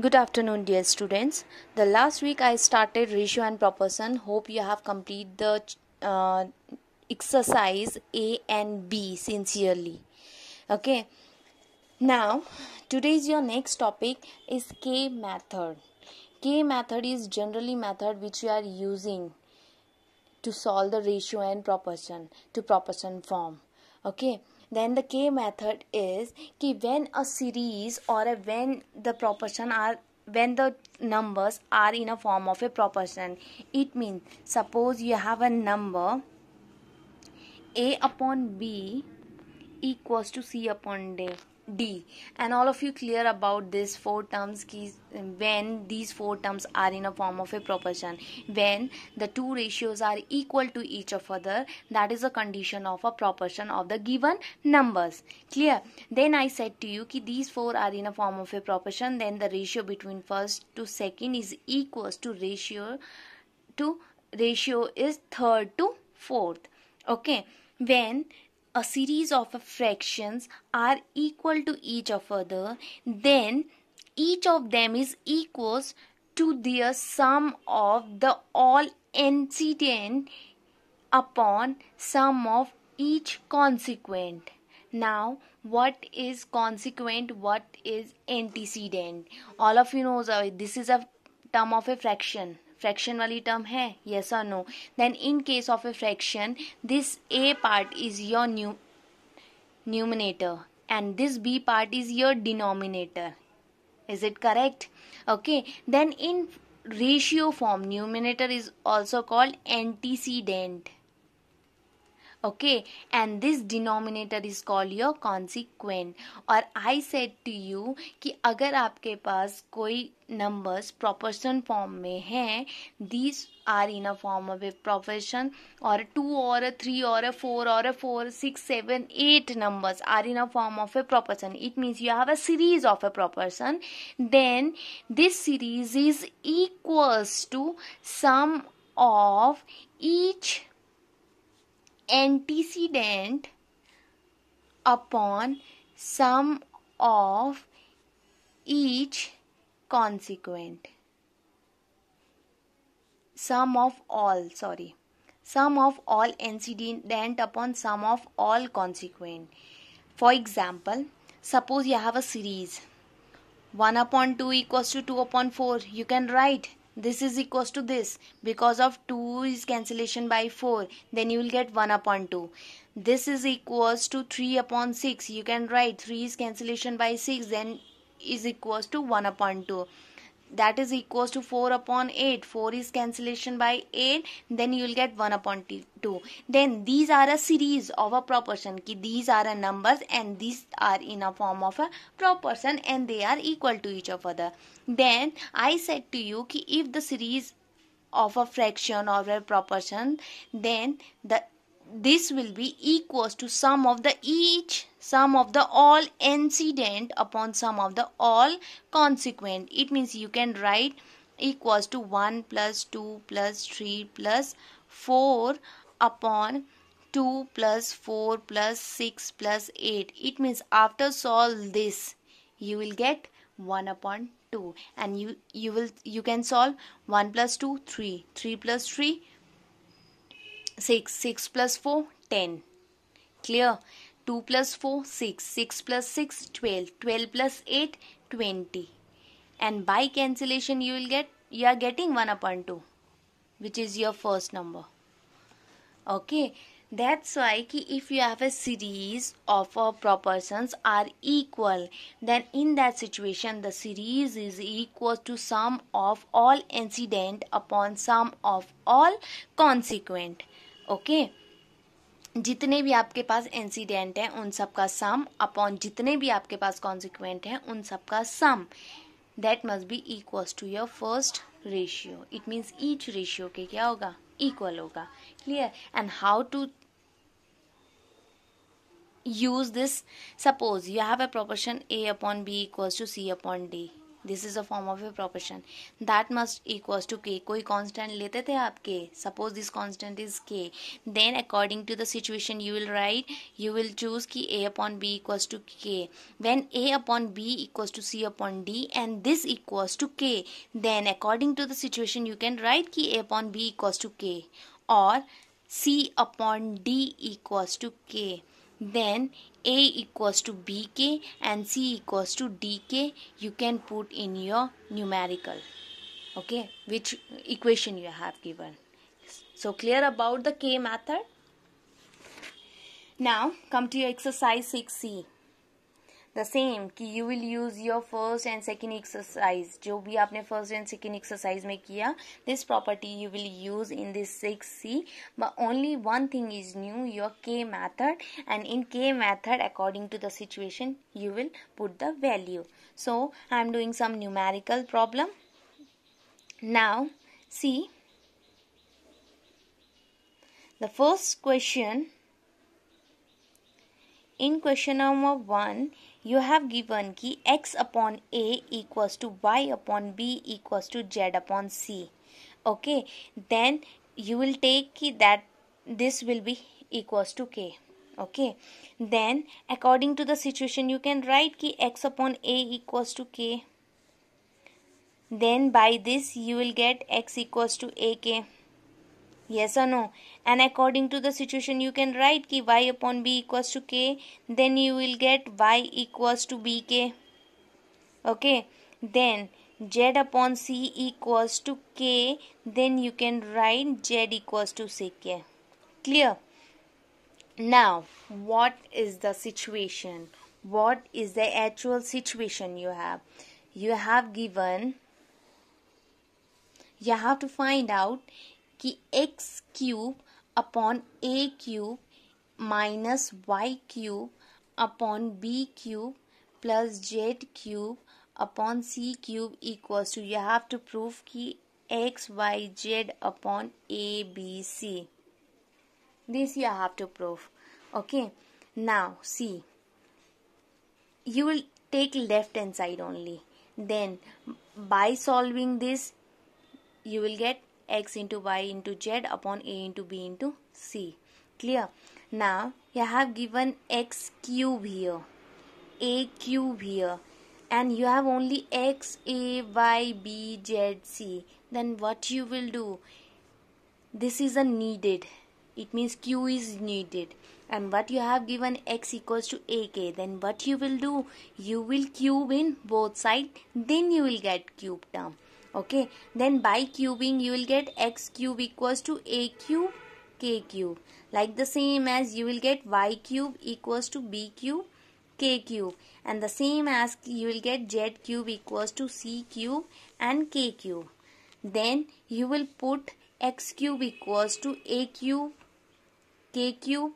Good afternoon, dear students. The last week I started ratio and proportion. Hope you have completed the uh, exercise A and B sincerely. Okay. Now, today's your next topic is K method. K method is generally method which you are using to solve the ratio and proportion to proportion form. Okay then the k method is ki when a series or a when the proportion are when the numbers are in a form of a proportion it means suppose you have a number a upon b equals to c upon d D and all of you clear about this four terms keys when these four terms are in a form of a proportion when the two ratios are equal to each of other that is a condition of a proportion of the given numbers clear then I said to you ki these four are in a form of a proportion then the ratio between first to second is equals to ratio to ratio is third to fourth okay when a series of fractions are equal to each of other then each of them is equals to their sum of the all incident upon sum of each consequent now what is consequent what is antecedent all of you knows uh, this is a term of a fraction fraction वाली term है yes और no then in case of a fraction this A part is your new numerator and this B part is your denominator is it correct okay then in ratio form numerator is also called antecedent okay and this denominator is called your consequent और I said to you कि अगर आपके पास कोई numbers proportion form में हैं these are in a form of a proportion और two और a three और a four और a four six seven eight numbers are in a form of a proportion it means you have a series of a proportion then this series is equals to sum of each antecedent upon some of each consequent sum of all sorry sum of all antecedent upon sum of all consequent for example suppose you have a series 1 upon 2 equals to 2 upon 4 you can write this is equals to this because of 2 is cancellation by 4 then you will get 1 upon 2 this is equals to 3 upon 6 you can write 3 is cancellation by 6 then is equals to 1 upon 2 that is equals to 4 upon 8 4 is cancellation by 8 then you will get 1 upon 2 then these are a series of a proportion ki these are a numbers and these are in a form of a proportion and they are equal to each other then i said to you ki if the series of a fraction or a proportion then the this will be equals to sum of the each sum of the all incident upon sum of the all consequent it means you can write equals to 1 plus 2 plus 3 plus 4 upon 2 plus 4 plus 6 plus 8 it means after solve this you will get 1 upon 2 and you you will you can solve 1 plus 2 3 3 plus 3 6 6 plus 4 10 clear 2 plus 4, 6. 6 plus 6, 12. 12 plus 8, 20. And by cancellation, you will get, you are getting 1 upon 2, which is your first number. Okay. That's why ki if you have a series of uh, proportions are equal, then in that situation the series is equal to sum of all incident upon sum of all consequent. Okay. जितने भी आपके पास incident हैं उन सब का सम upon जितने भी आपके पास कॉन्सिक्वेंट हैं उन सब का sum that must be equals to your first ratio it means each ratio के क्या होगा इक्वल होगा clear and how to use this suppose you have a proportion A upon B equals to C upon D this is a form of a proportion that must equals to K कोई constant लेते थे आप के suppose this constant is K then according to the situation you will write you will choose की A upon B equals to K when A upon B equals to C upon D and this equals to K then according to the situation you can write की A upon B equals to K और C upon D equals to K then a equals to bk and c equals to dk you can put in your numerical okay which equation you have given so clear about the k method now come to your exercise 6c the same कि you will use your first and second exercise जो भी आपने first and second exercise में किया this property you will use in this six C but only one thing is new your K method and in K method according to the situation you will put the value so I am doing some numerical problem now see the first question in question number 1 you have given ki x upon a equals to y upon b equals to z upon c okay then you will take ki that this will be equals to k okay then according to the situation you can write ki x upon a equals to k then by this you will get x equals to ak yes or no and according to the situation you can write ki y upon b equals to k then you will get y equals to bk okay then z upon c equals to k then you can write z equals to ck clear now what is the situation what is the actual situation you have you have given you have to find out कि x cube upon A cube minus Y cube upon B cube plus Z cube upon C cube equals to you have to prove कि X Y Z upon A B C this you have to prove okay now see you will take left hand side only then by solving this you will get x into y into z upon a into b into c. Clear? Now, you have given x cube here, a cube here and you have only x, a, y, b, z, c. Then what you will do? This is a needed. It means q is needed and what you have given x equals to ak then what you will do you will cube in both side then you will get cube term okay then by cubing you will get x cube equals to a cube k cube like the same as you will get y cube equals to b cube k cube and the same as you will get z cube equals to c cube and k cube then you will put x cube equals to a cube k cube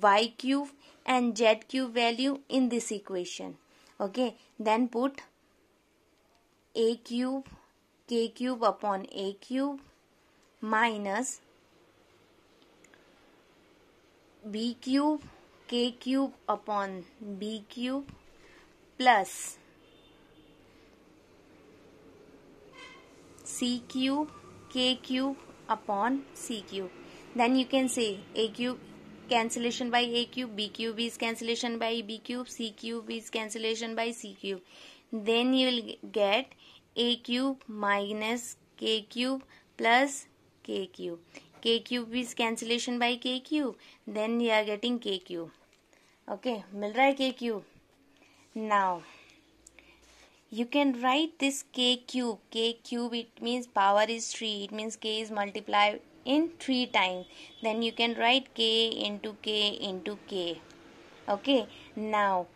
y cube and z cube value in this equation okay then put a cube k cube upon a cube minus b cube k cube upon b cube plus c cube k cube upon c cube then you can say a cube cancellation by a cube b cube is cancellation by b cube c cube is cancellation by c cube then you will get a cube minus k cube plus k cube. k cube is cancellation by k cube. Then you are getting k cube. Okay, mil raha k cube. Now, you can write this k cube. k cube it means power is 3. It means k is multiplied in 3 times. Then you can write k into k into k. Okay, now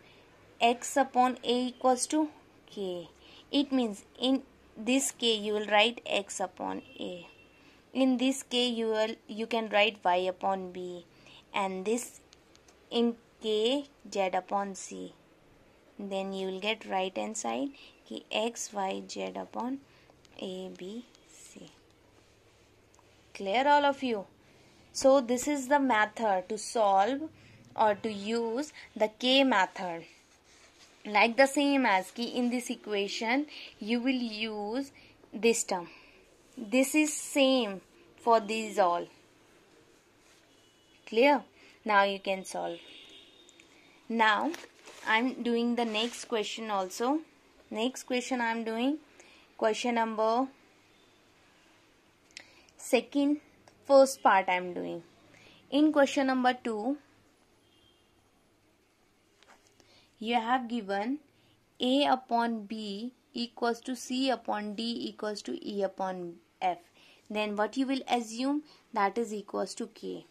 x upon a equals to k it means in this k you will write x upon a in this k you will you can write y upon b and this in k z upon c then you will get right hand side ki x y z upon a b c clear all of you so this is the method to solve or to use the k method like the same as key in this equation you will use this term this is same for these all clear now you can solve now i'm doing the next question also next question i'm doing question number second first part i'm doing in question number 2 you have given A upon B equals to C upon D equals to E upon F. Then what you will assume that is equals to K.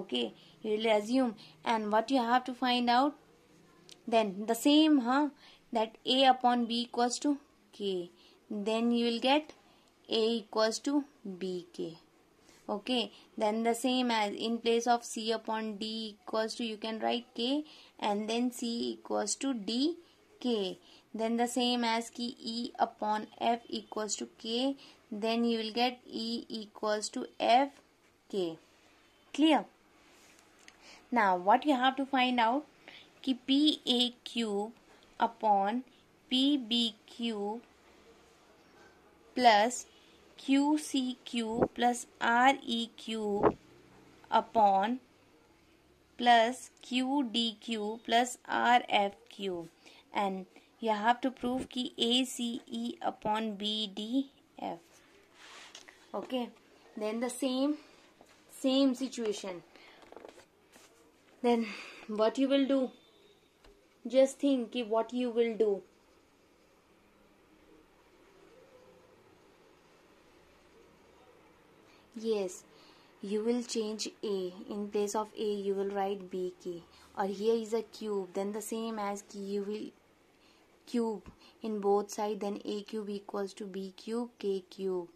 Okay, you will assume and what you have to find out then the same huh that A upon B equals to K. Then you will get A equals to BK okay then the same as in place of c upon d equals to you can write k and then c equals to d k then the same as k e e upon f equals to k then you will get e equals to f k clear now what you have to find out ki p a cube upon p b cube plus Q C Q plus R E Q upon plus Q D Q plus R F Q and you have to prove कि A C E upon B D F okay then the same same situation then what you will do just think कि what you will do Yes, you will change A. In place of A, you will write BK. Or here is a cube. Then the same as you will cube in both side. Then A cube equals to B cube, K cube.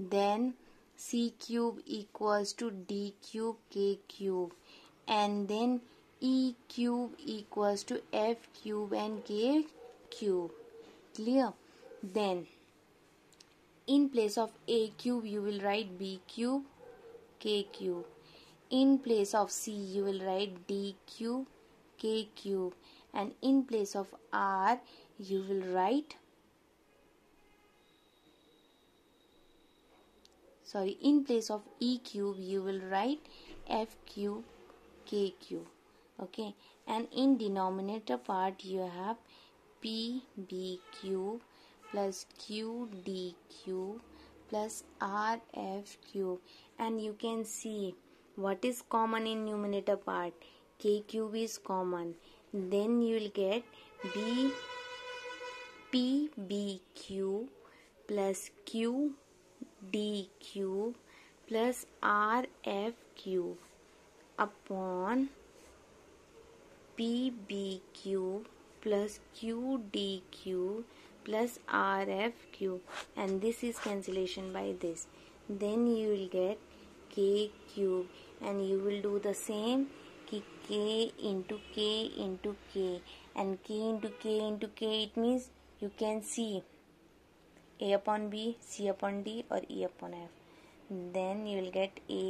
Then C cube equals to D cube, K cube. And then E cube equals to F cube and K cube. Clear? Then in place of a cube you will write b cube k cube in place of c you will write d cube k cube and in place of r you will write sorry in place of e cube you will write f cube k cube okay and in denominator part you have p b cube plus Q D Q plus R F Q, and you can see what is common in numerator part K cube is common then you will get B P B Q PBQ plus Q D Q plus R F Q upon PBQ plus QDQ plus rf cube and this is cancellation by this then you will get k cube and you will do the same k into k into k and k into k into k it means you can see a upon b c upon d or e upon f then you will get a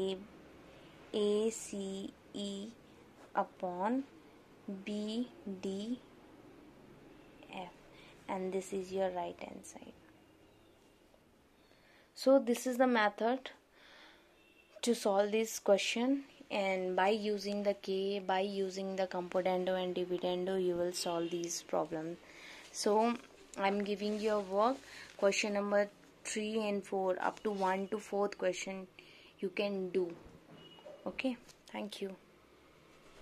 a c e upon b d and this is your right hand side so this is the method to solve this question and by using the k by using the componendo and dividendo you will solve these problems so i'm giving your work question number 3 and 4 up to 1 to 4th question you can do okay thank you